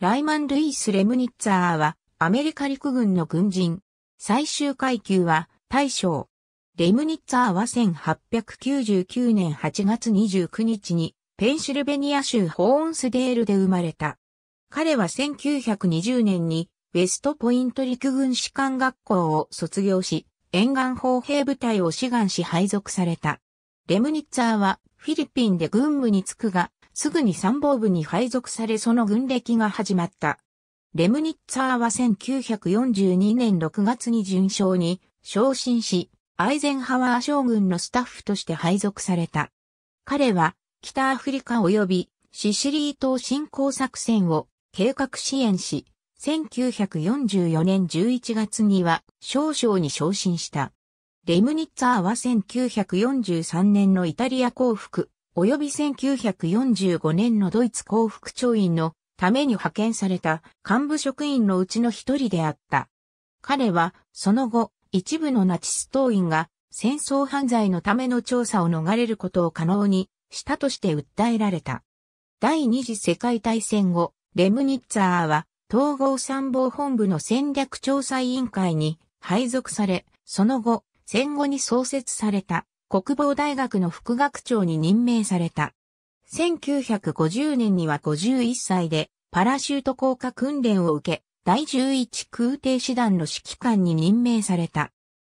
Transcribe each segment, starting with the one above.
ライマン・ルイス・レムニッツァーは、アメリカ陸軍の軍人。最終階級は、大将。レムニッツァーは1899年8月29日に、ペンシルベニア州ホーンスデールで生まれた。彼は1920年に、ウェストポイント陸軍士官学校を卒業し、沿岸砲兵部隊を志願し配属された。レムニッツァーは、フィリピンで軍務に就くが、すぐに参謀部に配属されその軍歴が始まった。レムニッツァーは1942年6月に順将に昇進し、アイゼンハワー将軍のスタッフとして配属された。彼は北アフリカ及びシシリー島侵攻作戦を計画支援し、1944年11月には少将に昇進した。レムニッツァーは1943年のイタリア降伏、及び1945年のドイツ幸福調印のために派遣された幹部職員のうちの一人であった。彼は、その後、一部のナチス党員が戦争犯罪のための調査を逃れることを可能にしたとして訴えられた。第二次世界大戦後、レムニッツァーは統合参謀本部の戦略調査委員会に配属され、その後、戦後に創設された国防大学の副学長に任命された。1950年には51歳でパラシュート降下訓練を受け、第11空挺師団の指揮官に任命された。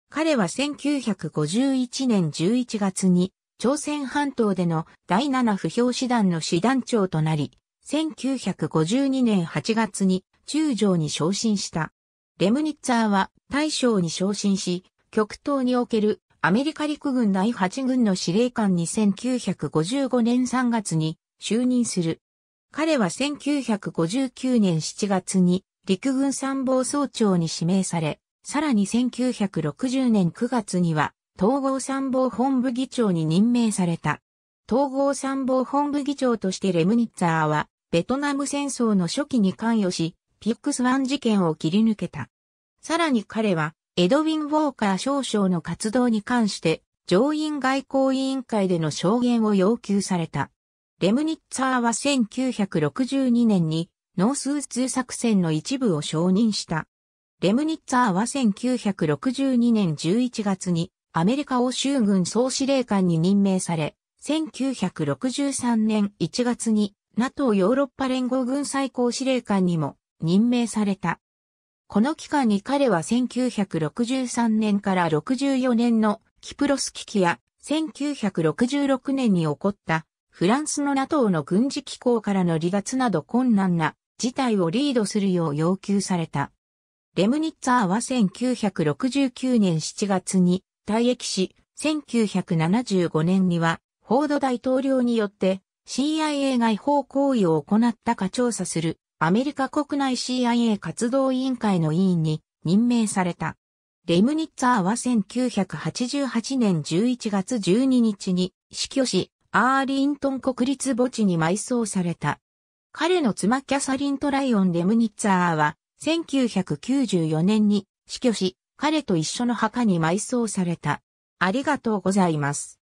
彼は1951年11月に朝鮮半島での第7不評師団の師団長となり、1952年8月に中将に昇進した。レムニッツァーは大将に昇進し、極東におけるアメリカ陸軍第8軍の司令官に1955年3月に就任する。彼は1959年7月に陸軍参謀総長に指名され、さらに1960年9月には統合参謀本部議長に任命された。統合参謀本部議長としてレムニッツァーはベトナム戦争の初期に関与し、ピックスワン事件を切り抜けた。さらに彼はエドウィン・ウォーカー少将の活動に関して、上院外交委員会での証言を要求された。レムニッツァーは1962年に、ノースーツ作戦の一部を承認した。レムニッツァーは1962年11月に、アメリカ欧州軍総司令官に任命され、1963年1月に NATO ヨーロッパ連合軍最高司令官にも任命された。この期間に彼は1963年から64年のキプロス危機や1966年に起こったフランスの NATO の軍事機構からの離脱など困難な事態をリードするよう要求された。レムニッツァーは1969年7月に退役し、1975年にはフォード大統領によって CIA 外法行為を行ったか調査するアメリカ国内 CIA 活動委員会の委員に任命された。レムニッツァーは1988年11月12日に死去し、アーリントン国立墓地に埋葬された。彼の妻キャサリン・トライオン・レムニッツァーは1994年に死去し、彼と一緒の墓に埋葬された。ありがとうございます。